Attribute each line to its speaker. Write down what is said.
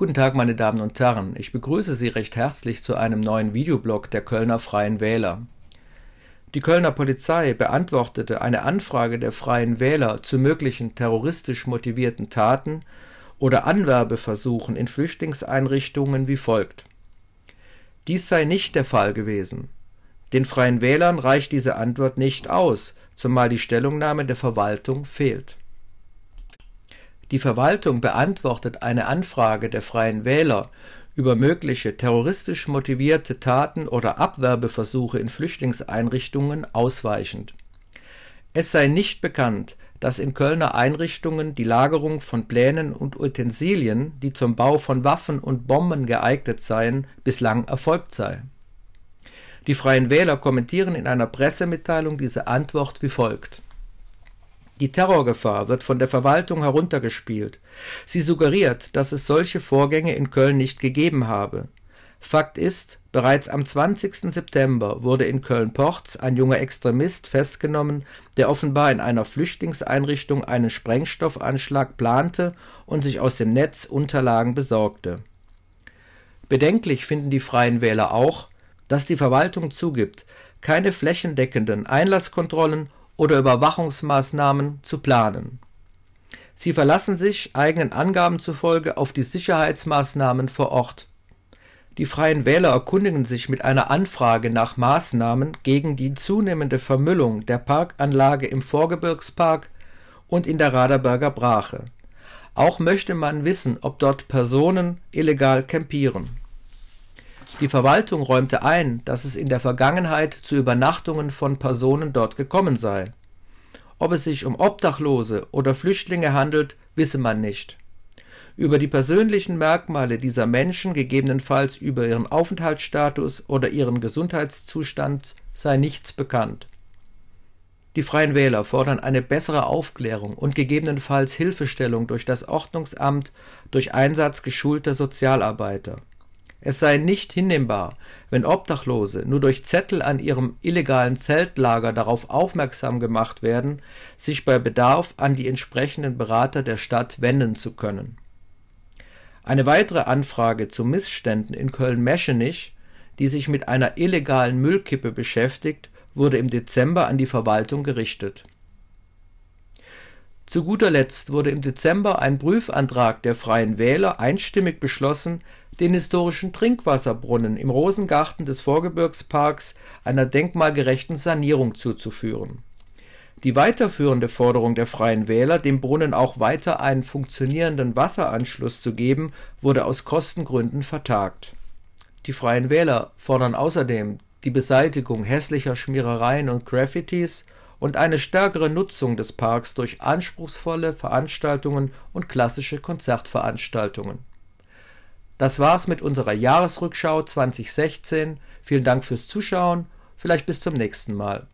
Speaker 1: Guten Tag, meine Damen und Herren. Ich begrüße Sie recht herzlich zu einem neuen Videoblog der Kölner Freien Wähler. Die Kölner Polizei beantwortete eine Anfrage der Freien Wähler zu möglichen terroristisch motivierten Taten oder Anwerbeversuchen in Flüchtlingseinrichtungen wie folgt. Dies sei nicht der Fall gewesen. Den Freien Wählern reicht diese Antwort nicht aus, zumal die Stellungnahme der Verwaltung fehlt. Die Verwaltung beantwortet eine Anfrage der Freien Wähler über mögliche terroristisch motivierte Taten oder Abwerbeversuche in Flüchtlingseinrichtungen ausweichend. Es sei nicht bekannt, dass in Kölner Einrichtungen die Lagerung von Plänen und Utensilien, die zum Bau von Waffen und Bomben geeignet seien, bislang erfolgt sei. Die Freien Wähler kommentieren in einer Pressemitteilung diese Antwort wie folgt die Terrorgefahr wird von der Verwaltung heruntergespielt. Sie suggeriert, dass es solche Vorgänge in Köln nicht gegeben habe. Fakt ist, bereits am 20. September wurde in Köln-Porz ein junger Extremist festgenommen, der offenbar in einer Flüchtlingseinrichtung einen Sprengstoffanschlag plante und sich aus dem Netz Unterlagen besorgte. Bedenklich finden die Freien Wähler auch, dass die Verwaltung zugibt, keine flächendeckenden Einlasskontrollen oder Überwachungsmaßnahmen zu planen. Sie verlassen sich eigenen Angaben zufolge auf die Sicherheitsmaßnahmen vor Ort. Die freien Wähler erkundigen sich mit einer Anfrage nach Maßnahmen gegen die zunehmende Vermüllung der Parkanlage im Vorgebirgspark und in der Raderberger Brache. Auch möchte man wissen, ob dort Personen illegal campieren die Verwaltung räumte ein, dass es in der Vergangenheit zu Übernachtungen von Personen dort gekommen sei. Ob es sich um Obdachlose oder Flüchtlinge handelt, wisse man nicht. Über die persönlichen Merkmale dieser Menschen, gegebenenfalls über ihren Aufenthaltsstatus oder ihren Gesundheitszustand, sei nichts bekannt. Die Freien Wähler fordern eine bessere Aufklärung und gegebenenfalls Hilfestellung durch das Ordnungsamt durch Einsatz geschulter Sozialarbeiter. Es sei nicht hinnehmbar, wenn Obdachlose nur durch Zettel an ihrem illegalen Zeltlager darauf aufmerksam gemacht werden, sich bei Bedarf an die entsprechenden Berater der Stadt wenden zu können. Eine weitere Anfrage zu Missständen in Köln-Meschenich, die sich mit einer illegalen Müllkippe beschäftigt, wurde im Dezember an die Verwaltung gerichtet. Zu guter Letzt wurde im Dezember ein Prüfantrag der Freien Wähler einstimmig beschlossen, den historischen Trinkwasserbrunnen im Rosengarten des Vorgebirgsparks einer denkmalgerechten Sanierung zuzuführen. Die weiterführende Forderung der Freien Wähler, dem Brunnen auch weiter einen funktionierenden Wasseranschluss zu geben, wurde aus Kostengründen vertagt. Die Freien Wähler fordern außerdem die Beseitigung hässlicher Schmierereien und Graffitis und eine stärkere Nutzung des Parks durch anspruchsvolle Veranstaltungen und klassische Konzertveranstaltungen das war's mit unserer Jahresrückschau 2016. Vielen Dank fürs Zuschauen. Vielleicht bis zum nächsten Mal.